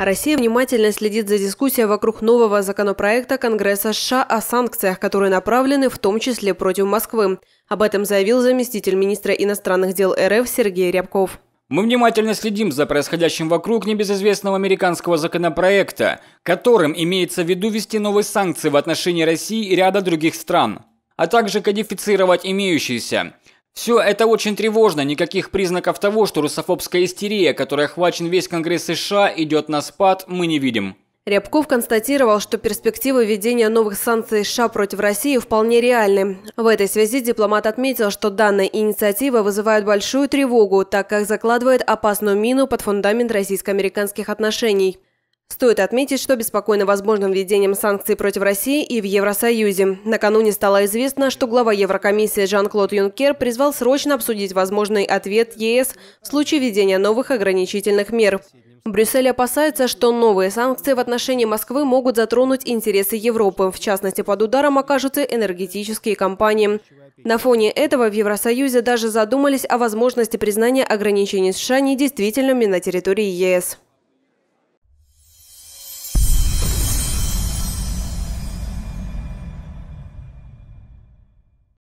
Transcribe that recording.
А Россия внимательно следит за дискуссией вокруг нового законопроекта Конгресса США о санкциях, которые направлены в том числе против Москвы. Об этом заявил заместитель министра иностранных дел РФ Сергей Рябков. Мы внимательно следим за происходящим вокруг небезызвестного американского законопроекта, которым имеется в виду ввести новые санкции в отношении России и ряда других стран, а также кодифицировать имеющиеся. Все это очень тревожно, никаких признаков того, что русофобская истерия, которой охвачен весь Конгресс США, идет на спад, мы не видим. Рябков констатировал, что перспективы введения новых санкций США против России вполне реальны. В этой связи дипломат отметил, что данная инициатива вызывает большую тревогу, так как закладывает опасную мину под фундамент российско-американских отношений. Стоит отметить, что беспокойно возможным введением санкций против России и в Евросоюзе. Накануне стало известно, что глава Еврокомиссии Жан-Клод Юнкер призвал срочно обсудить возможный ответ ЕС в случае введения новых ограничительных мер. Брюссель опасается, что новые санкции в отношении Москвы могут затронуть интересы Европы. В частности, под ударом окажутся энергетические компании. На фоне этого в Евросоюзе даже задумались о возможности признания ограничений США недействительными на территории ЕС.